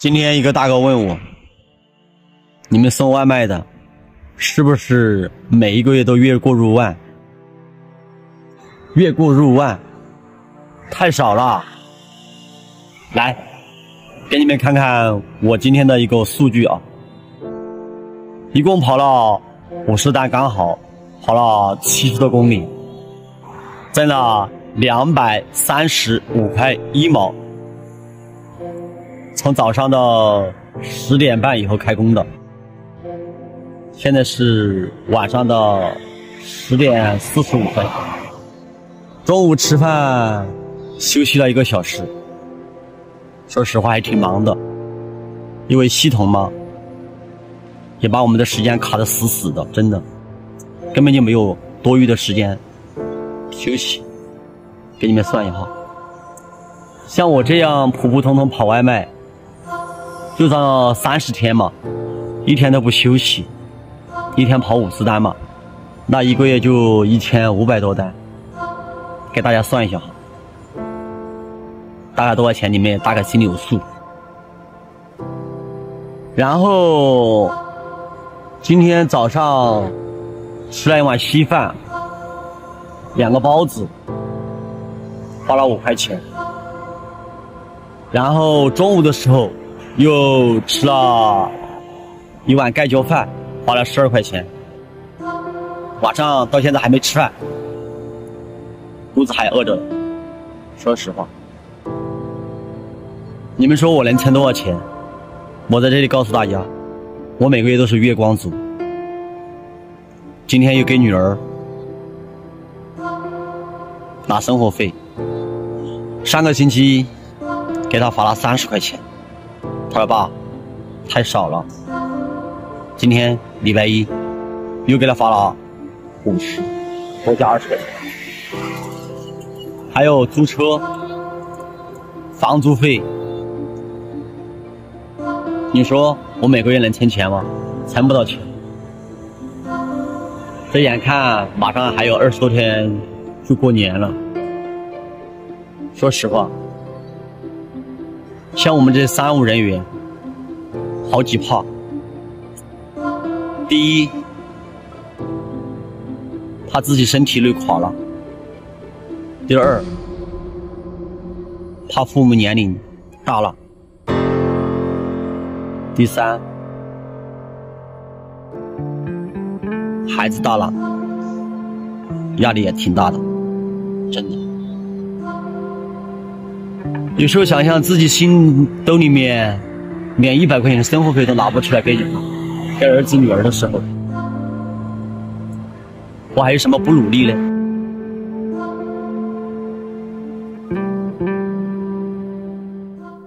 今天一个大哥问我：“你们送外卖的，是不是每一个月都月过入万？月过入万，太少了。来，给你们看看我今天的一个数据啊，一共跑了五十单，刚好跑了七十多公里，挣了两百三十五块一毛。”从早上到十点半以后开工的，现在是晚上到十点四十五分，中午吃饭休息了一个小时。说实话还挺忙的，因为系统嘛，也把我们的时间卡的死死的，真的根本就没有多余的时间休息。给你们算一下，像我这样普普通通跑外卖。就上三十天嘛，一天都不休息，一天跑五十单嘛，那一个月就一千五百多单，给大家算一下哈，大概多少钱？你们也大概心里有数。然后今天早上吃了一碗稀饭，两个包子，花了五块钱。然后中午的时候。又吃了一碗盖浇饭，花了十二块钱。晚上到现在还没吃饭，肚子还饿着。说实话，你们说我能存多少钱？我在这里告诉大家，我每个月都是月光族。今天又给女儿拿生活费，上个星期给她发了三十块钱。他说：“爸，太少了。今天礼拜一，又给他发了五十，多加二十块钱。还有租车、房租费。你说我每个月能存钱吗？存不到钱。这眼看马上还有二十多天就过年了，说实话。”像我们这三无人员，好几怕：第一，怕自己身体累垮了；第二，怕父母年龄大了；第三，孩子大了，压力也挺大的，真的。有时候想想自己心兜里面连一百块钱的生活费都拿不出来给你给儿子女儿的时候，我还有什么不努力呢？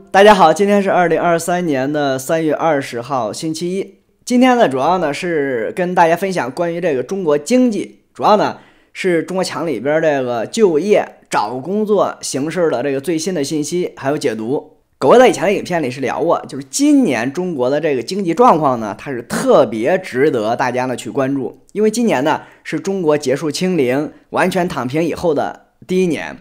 大家好，今天是二零二三年的三月二十号，星期一。今天呢，主要呢是跟大家分享关于这个中国经济，主要呢是中国强里边这个就业。找工作形式的这个最新的信息还有解读。各位在以前的影片里是聊过，就是今年中国的这个经济状况呢，它是特别值得大家呢去关注，因为今年呢是中国结束清零、完全躺平以后的第一年。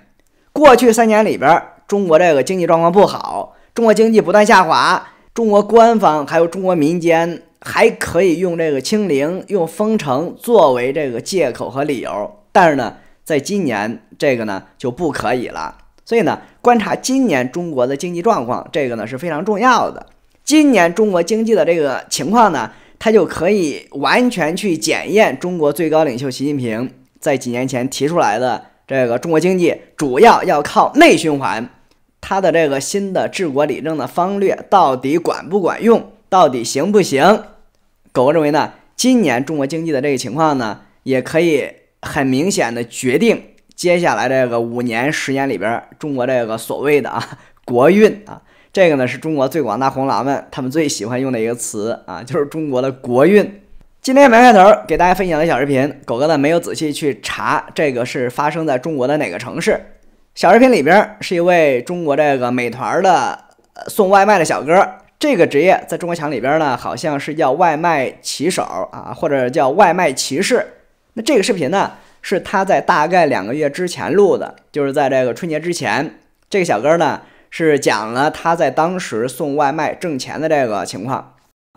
过去三年里边，中国这个经济状况不好，中国经济不断下滑，中国官方还有中国民间还可以用这个清零、用封城作为这个借口和理由，但是呢。在今年，这个呢就不可以了。所以呢，观察今年中国的经济状况，这个呢是非常重要的。今年中国经济的这个情况呢，它就可以完全去检验中国最高领袖习近平在几年前提出来的这个中国经济主要要靠内循环，他的这个新的治国理政的方略到底管不管用，到底行不行？狗认为呢，今年中国经济的这个情况呢，也可以。很明显的决定，接下来这个五年时间里边，中国这个所谓的啊 国运啊，这个呢是中国最广大红狼们他们最喜欢用的一个词啊，就是中国的国运。今天没开头给大家分享的小视频，狗哥呢没有仔细去查这个是发生在中国的哪个城市。小视频里边是一位中国这个美团的送外卖的小哥，这个职业在中国墙里边呢好像是叫外卖骑手啊，或者叫外卖骑士。那这个视频呢，是他在大概两个月之前录的，就是在这个春节之前，这个小哥呢是讲了他在当时送外卖挣钱的这个情况。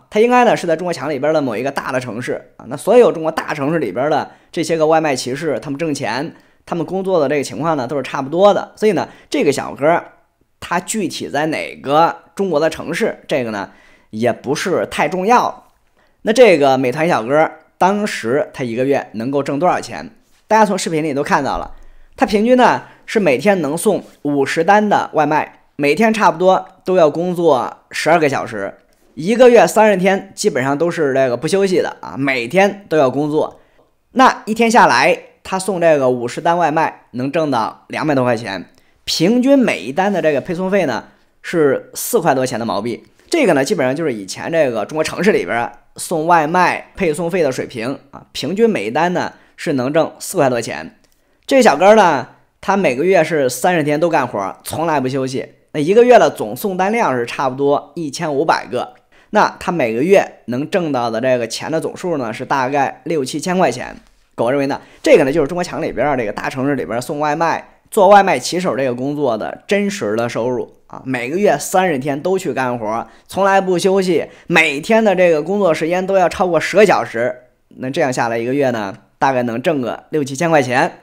他应该呢是在中国墙里边的某一个大的城市啊。那所有中国大城市里边的这些个外卖骑士，他们挣钱、他们工作的这个情况呢，都是差不多的。所以呢，这个小哥他具体在哪个中国的城市，这个呢也不是太重要。那这个美团小哥。当时他一个月能够挣多少钱？大家从视频里都看到了，他平均呢是每天能送五十单的外卖，每天差不多都要工作十二个小时，一个月三十天基本上都是这个不休息的啊，每天都要工作。那一天下来，他送这个五十单外卖能挣到两百多块钱，平均每一单的这个配送费呢是四块多钱的毛币。这个呢基本上就是以前这个中国城市里边。送外卖配送费的水平啊，平均每单呢是能挣四块多钱。这个小哥呢，他每个月是三十天都干活，从来不休息。那一个月的总送单量是差不多一千五百个，那他每个月能挣到的这个钱的总数呢，是大概六七千块钱。狗认为呢，这个呢就是中国强里边这个大城市里边送外卖做外卖骑手这个工作的真实的收入。啊，每个月三十天都去干活，从来不休息，每天的这个工作时间都要超过十个小时。那这样下来一个月呢，大概能挣个六七千块钱。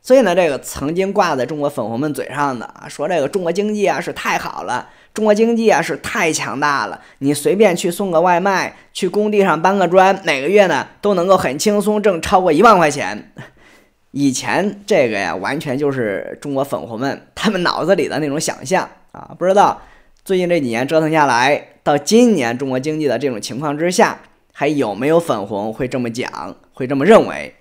所以呢，这个曾经挂在中国粉红们嘴上的啊，说这个中国经济啊是太好了，中国经济啊是太强大了。你随便去送个外卖，去工地上搬个砖，每个月呢都能够很轻松挣超过一万块钱。以前这个呀，完全就是中国粉红们他们脑子里的那种想象。啊，不知道最近这几年折腾下来，到今年中国经济的这种情况之下，还有没有粉红会这么讲，会这么认为？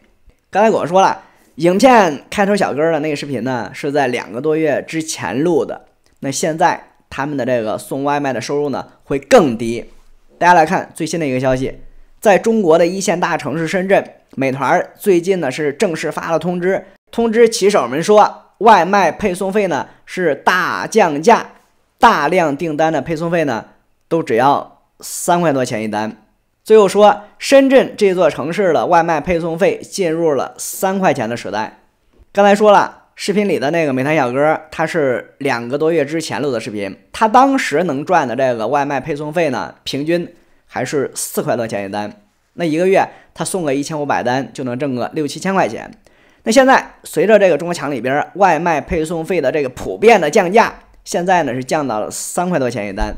刚才我说了，影片开头小哥的那个视频呢，是在两个多月之前录的。那现在他们的这个送外卖的收入呢，会更低。大家来看最新的一个消息，在中国的一线大城市深圳，美团最近呢是正式发了通知，通知骑手们说。外卖配送费呢是大降价，大量订单的配送费呢都只要三块多钱一单。最后说，深圳这座城市的外卖配送费进入了三块钱的时代。刚才说了，视频里的那个美团小哥，他是两个多月之前录的视频，他当时能赚的这个外卖配送费呢，平均还是四块多钱一单。那一个月他送个一千五百单，就能挣个六七千块钱。那现在，随着这个中国强里边外卖配送费的这个普遍的降价，现在呢是降到了三块多钱一单。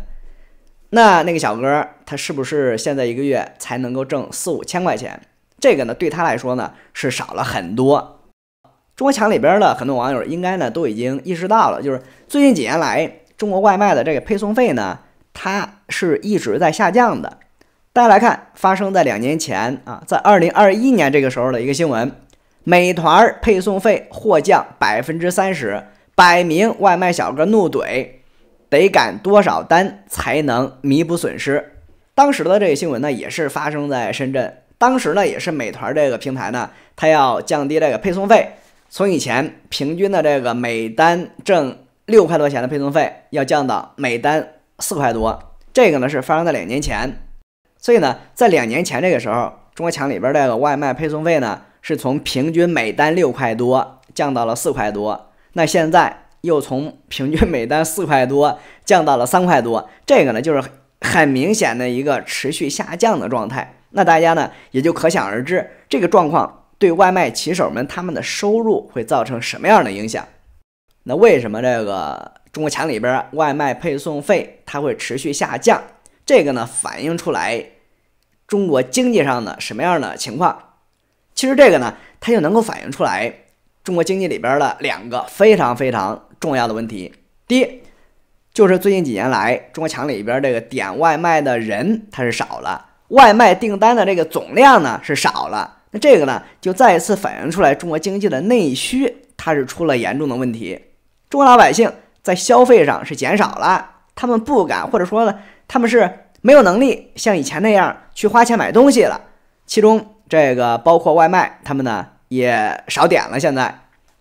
那那个小哥他是不是现在一个月才能够挣四五千块钱？这个呢对他来说呢是少了很多。中国强里边的很多网友应该呢都已经意识到了，就是最近几年来中国外卖的这个配送费呢，它是一直在下降的。大家来看，发生在两年前啊，在二零二一年这个时候的一个新闻。美团配送费或降百分之三十，百名外卖小哥怒怼，得赶多少单才能弥补损失？当时的这个新闻呢，也是发生在深圳。当时呢，也是美团这个平台呢，它要降低这个配送费，从以前平均的这个每单挣六块多钱的配送费，要降到每单四块多。这个呢是发生在两年前，所以呢，在两年前这个时候，中国强里边这个外卖配送费呢。是从平均每单六块多降到了四块多，那现在又从平均每单四块多降到了三块多，这个呢就是很明显的一个持续下降的状态。那大家呢也就可想而知，这个状况对外卖骑手们他们的收入会造成什么样的影响？那为什么这个中国墙里边外卖配送费它会持续下降？这个呢反映出来中国经济上的什么样的情况？其实这个呢，它就能够反映出来中国经济里边的两个非常非常重要的问题。第一，就是最近几年来中国墙里边这个点外卖的人他是少了，外卖订单的这个总量呢是少了。那这个呢，就再一次反映出来中国经济的内需它是出了严重的问题。中国老百姓在消费上是减少了，他们不敢或者说呢，他们是没有能力像以前那样去花钱买东西了。其中。这个包括外卖，他们呢也少点了。现在，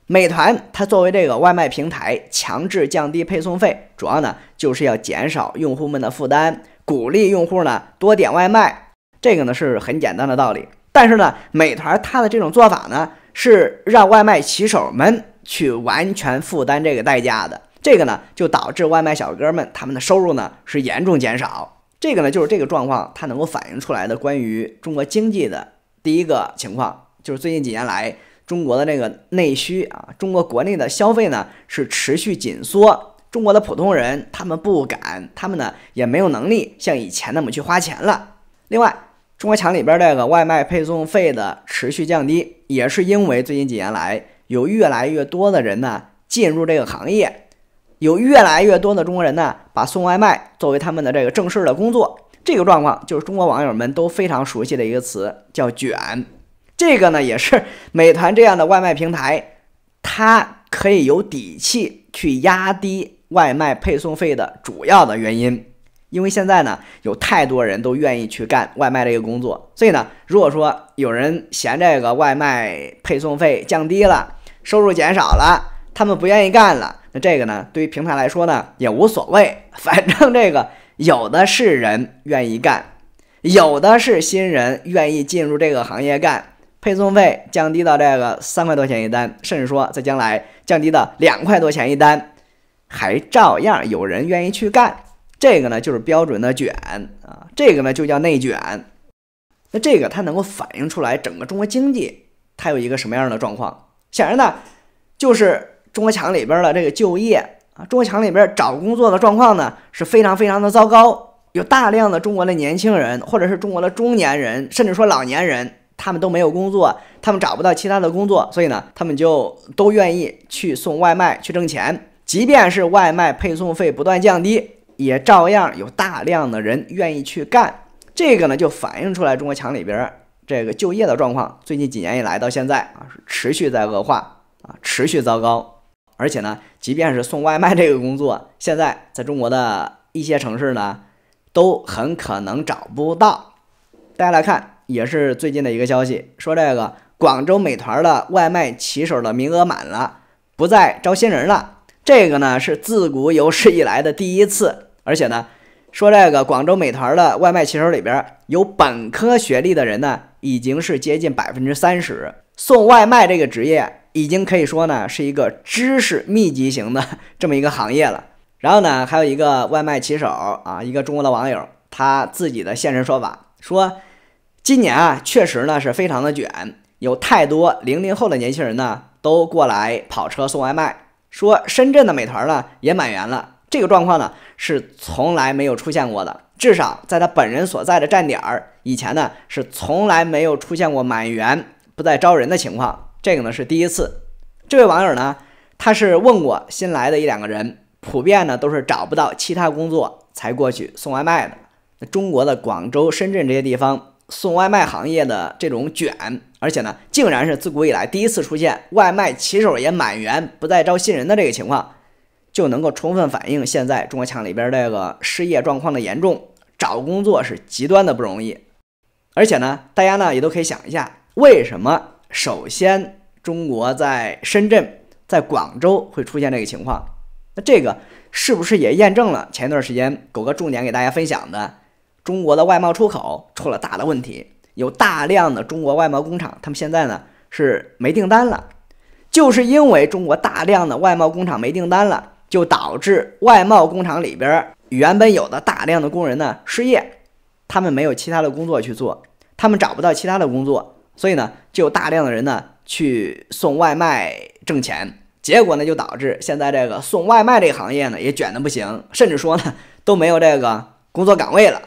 美团它作为这个外卖平台，强制降低配送费，主要呢就是要减少用户们的负担，鼓励用户呢多点外卖。这个呢是很简单的道理。但是呢，美团它的这种做法呢，是让外卖骑手们去完全负担这个代价的。这个呢，就导致外卖小哥们他们的收入呢是严重减少。这个呢就是这个状况，它能够反映出来的关于中国经济的。第一个情况就是最近几年来中国的这个内需啊，中国国内的消费呢是持续紧缩，中国的普通人他们不敢，他们呢也没有能力像以前那么去花钱了。另外，中国强里边这个外卖配送费的持续降低，也是因为最近几年来有越来越多的人呢进入这个行业，有越来越多的中国人呢把送外卖作为他们的这个正式的工作。这个状况就是中国网友们都非常熟悉的一个词，叫“卷”。这个呢，也是美团这样的外卖平台，它可以有底气去压低外卖配送费的主要的原因。因为现在呢，有太多人都愿意去干外卖这个工作，所以呢，如果说有人嫌这个外卖配送费降低了，收入减少了，他们不愿意干了，那这个呢，对于平台来说呢，也无所谓，反正这个。有的是人愿意干，有的是新人愿意进入这个行业干，配送费降低到这个三块多钱一单，甚至说在将来降低到两块多钱一单，还照样有人愿意去干。这个呢就是标准的卷啊，这个呢就叫内卷。那这个它能够反映出来整个中国经济它有一个什么样的状况？显然呢，就是中国强里边的这个就业。啊，中国墙里边找工作的状况呢是非常非常的糟糕，有大量的中国的年轻人，或者是中国的中年人，甚至说老年人，他们都没有工作，他们找不到其他的工作，所以呢，他们就都愿意去送外卖去挣钱。即便是外卖配送费不断降低，也照样有大量的人愿意去干。这个呢，就反映出来中国墙里边这个就业的状况，最近几年以来到现在啊，是持续在恶化啊，持续糟糕。而且呢，即便是送外卖这个工作，现在在中国的一些城市呢，都很可能找不到。大家来看，也是最近的一个消息，说这个广州美团的外卖骑手的名额满了，不再招新人了。这个呢是自古有史以来的第一次。而且呢，说这个广州美团的外卖骑手里边有本科学历的人呢，已经是接近百分之三十。送外卖这个职业。已经可以说呢是一个知识密集型的 这么一个行业了。然后呢，还有一个外卖骑手啊，一个中国的网友，他自己的现身说法说，今年啊确实呢是非常的卷，有太多零零后的年轻人呢都过来跑车送外卖。说深圳的美团呢也满员了，这个状况呢是从来没有出现过的，至少在他本人所在的站点儿以前呢是从来没有出现过满员不再招人的情况。这个呢是第一次，这位网友呢，他是问过新来的一两个人，普遍呢都是找不到其他工作才过去送外卖的。那中国的广州、深圳这些地方送外卖行业的这种卷，而且呢，竟然是自古以来第一次出现外卖骑手也满员，不再招新人的这个情况，就能够充分反映现在中国强里边这个失业状况的严重，找工作是极端的不容易。而且呢，大家呢也都可以想一下，为什么？首先，中国在深圳、在广州会出现这个情况，那这个是不是也验证了前一段时间狗哥重点给大家分享的中国的外贸出口出了大的问题？有大量的中国外贸工厂，他们现在呢是没订单了，就是因为中国大量的外贸工厂没订单了，就导致外贸工厂里边原本有的大量的工人呢失业，他们没有其他的工作去做，他们找不到其他的工作。所以呢，就大量的人呢去送外卖挣钱，结果呢就导致现在这个送外卖这个行业呢也卷得不行，甚至说呢都没有这个工作岗位了。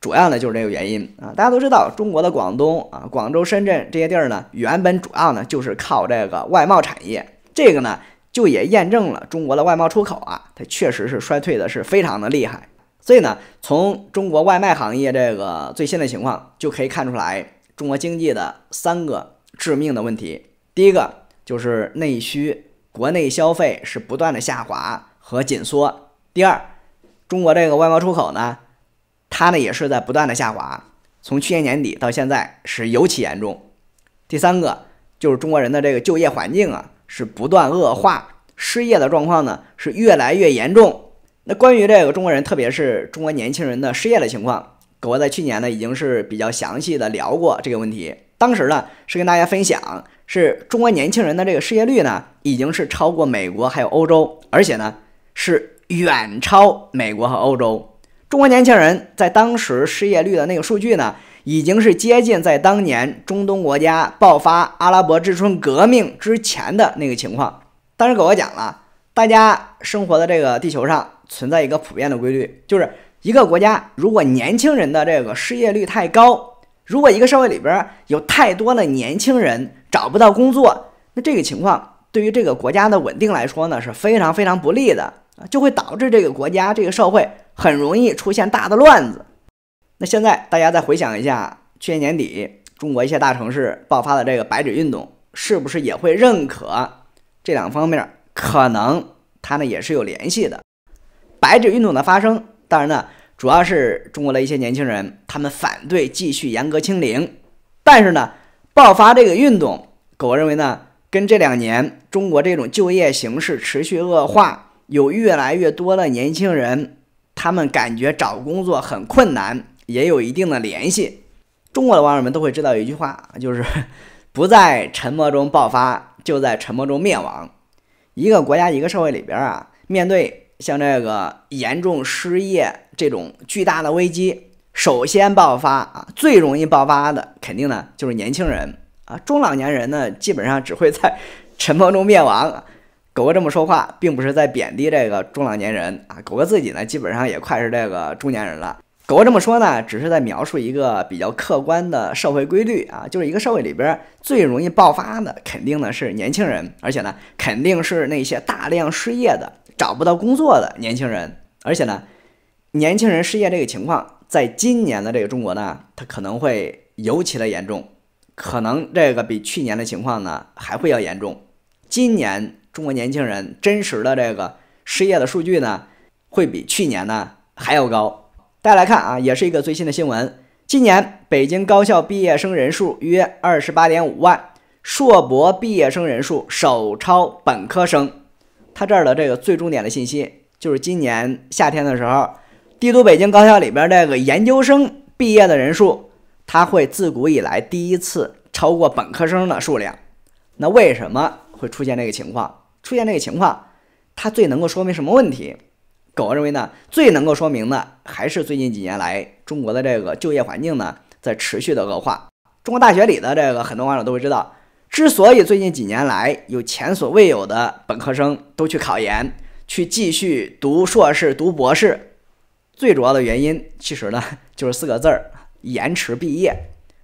主要呢就是这个原因啊。大家都知道，中国的广东啊、广州、深圳这些地儿呢，原本主要呢就是靠这个外贸产业，这个呢就也验证了中国的外贸出口啊，它确实是衰退的是非常的厉害。所以呢，从中国外卖行业这个最新的情况就可以看出来。中国经济的三个致命的问题，第一个就是内需，国内消费是不断的下滑和紧缩。第二，中国这个外贸出口呢，它呢也是在不断的下滑，从去年年底到现在是尤其严重。第三个就是中国人的这个就业环境啊是不断恶化，失业的状况呢是越来越严重。那关于这个中国人，特别是中国年轻人的失业的情况。我在去年呢已经是比较详细的聊过这个问题，当时呢是跟大家分享，是中国年轻人的这个失业率呢已经是超过美国还有欧洲，而且呢是远超美国和欧洲。中国年轻人在当时失业率的那个数据呢，已经是接近在当年中东国家爆发阿拉伯之春革命之前的那个情况。当时给我讲了，大家生活的这个地球上存在一个普遍的规律，就是。一个国家如果年轻人的这个失业率太高，如果一个社会里边有太多的年轻人找不到工作，那这个情况对于这个国家的稳定来说呢是非常非常不利的啊，就会导致这个国家这个社会很容易出现大的乱子。那现在大家再回想一下去年年底中国一些大城市爆发的这个“白纸运动”，是不是也会认可这两方面？可能它呢也是有联系的。白纸运动的发生。当然呢，主要是中国的一些年轻人，他们反对继续严格清零。但是呢，爆发这个运动，狗认为呢，跟这两年中国这种就业形势持续恶化，有越来越多的年轻人，他们感觉找工作很困难，也有一定的联系。中国的网友们都会知道一句话，就是“不在沉默中爆发，就在沉默中灭亡”。一个国家、一个社会里边啊，面对。像这个严重失业这种巨大的危机首先爆发啊，最容易爆发的肯定呢就是年轻人啊，中老年人呢基本上只会在沉默中灭亡。狗哥这么说话，并不是在贬低这个中老年人啊，狗哥自己呢基本上也快是这个中年人了。狗哥这么说呢，只是在描述一个比较客观的社会规律啊，就是一个社会里边最容易爆发的肯定呢是年轻人，而且呢肯定是那些大量失业的。找不到工作的年轻人，而且呢，年轻人失业这个情况，在今年的这个中国呢，它可能会尤其的严重，可能这个比去年的情况呢还会要严重。今年中国年轻人真实的这个失业的数据呢，会比去年呢还要高。大家来看啊，也是一个最新的新闻：今年北京高校毕业生人数约二十八点五万，硕博毕业生人数首超本科生。他这儿的这个最重点的信息，就是今年夏天的时候，帝都北京高校里边这个研究生毕业的人数，他会自古以来第一次超过本科生的数量。那为什么会出现这个情况？出现这个情况，它最能够说明什么问题？狗认为呢，最能够说明的还是最近几年来中国的这个就业环境呢，在持续的恶化。中国大学里的这个很多网友都会知道。之所以最近几年来有前所未有的本科生都去考研，去继续读硕士、读博士，最主要的原因其实呢就是四个字儿：延迟毕业。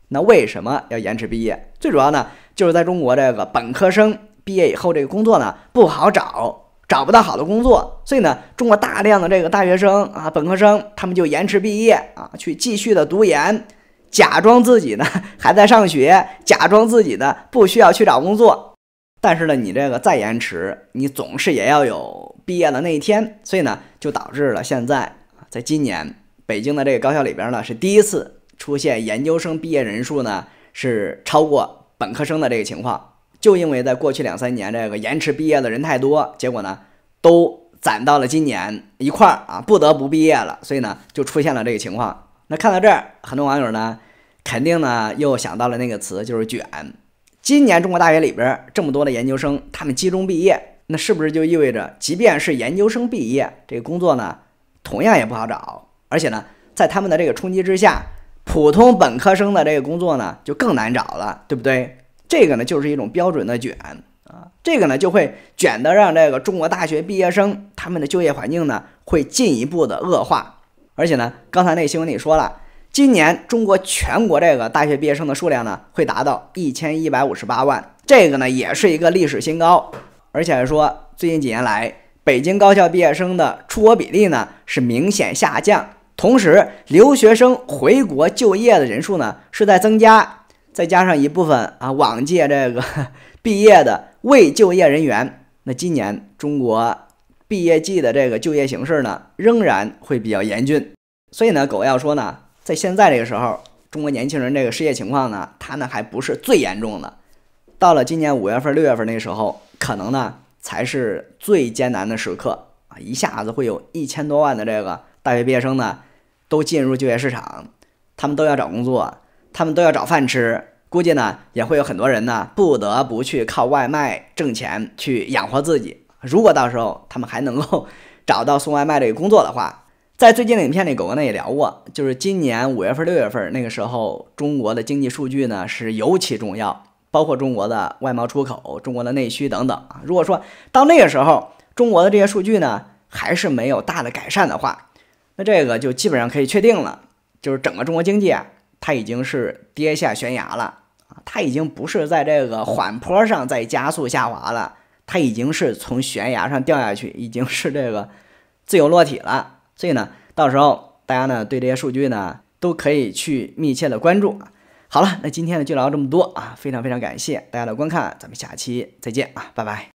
那为什么要延迟毕业？最主要呢就是在中国这个本科生毕业以后，这个工作呢不好找，找不到好的工作，所以呢，中国大量的这个大学生啊，本科生他们就延迟毕业啊，去继续的读研。假装自己呢 还在上学，假装自己呢不需要去找工作，但是呢你这个再延迟，你总是也要有毕业的那一天，所以呢就导致了现在啊，在今年北京的这个高校里边呢是第一次出现研究生毕业人数呢是超过本科生的这个情况，就因为在过去两三年这个延迟毕业的人太多，结果呢都攒到了今年一块儿啊不得不毕业了，所以呢就出现了这个情况。那看到这儿，很多网友呢，肯定呢又想到了那个词，就是卷。今年中国大学里边这么多的研究生，他们集中毕业，那是不是就意味着，即便是研究生毕业，这个工作呢，同样也不好找？而且呢，在他们的这个冲击之下，普通本科生的这个工作呢，就更难找了，对不对？这个呢，就是一种标准的卷啊，这个呢，就会卷得让这个中国大学毕业生他们的就业环境呢，会进一步的恶化。而且呢，刚才那新闻里说了，今年中国全国这个大学毕业生的数量呢，会达到一千一百五十八万，这个呢也是一个历史新高。而且说，最近几年来，北京高校毕业生的出国比例呢是明显下降，同时留学生回国就业的人数呢是在增加，再加上一部分啊往届这个 毕业的未就业人员，那今年中国。毕业季的这个就业形势呢，仍然会比较严峻，所以呢，狗要说呢，在现在这个时候，中国年轻人这个失业情况呢，他呢还不是最严重的，到了今年五月份、六月份那时候，可能呢才是最艰难的时刻啊！一下子会有一千多万的这个大学毕业生呢，都进入就业市场，他们都要找工作，他们都要找饭吃，估计呢也会有很多人呢，不得不去靠外卖挣钱去养活自己。如果到时候他们还能够 找到送外卖这个工作的话，在最近的影片里，狗哥呢也聊过，就是今年五月份、六月份那个时候，中国的经济数据呢是尤其重要，包括中国的外贸出口、中国的内需等等。如果说到那个时候中国的这些数据呢还是没有大的改善的话，那这个就基本上可以确定了，就是整个中国经济啊，它已经是跌下悬崖了，它已经不是在这个缓坡上在加速下滑了。它已经是从悬崖上掉下去，已经是这个自由落体了，所以呢，到时候大家呢对这些数据呢都可以去密切的关注。好了，那今天呢就聊这么多啊，非常非常感谢大家的观看，咱们下期再见啊，拜拜。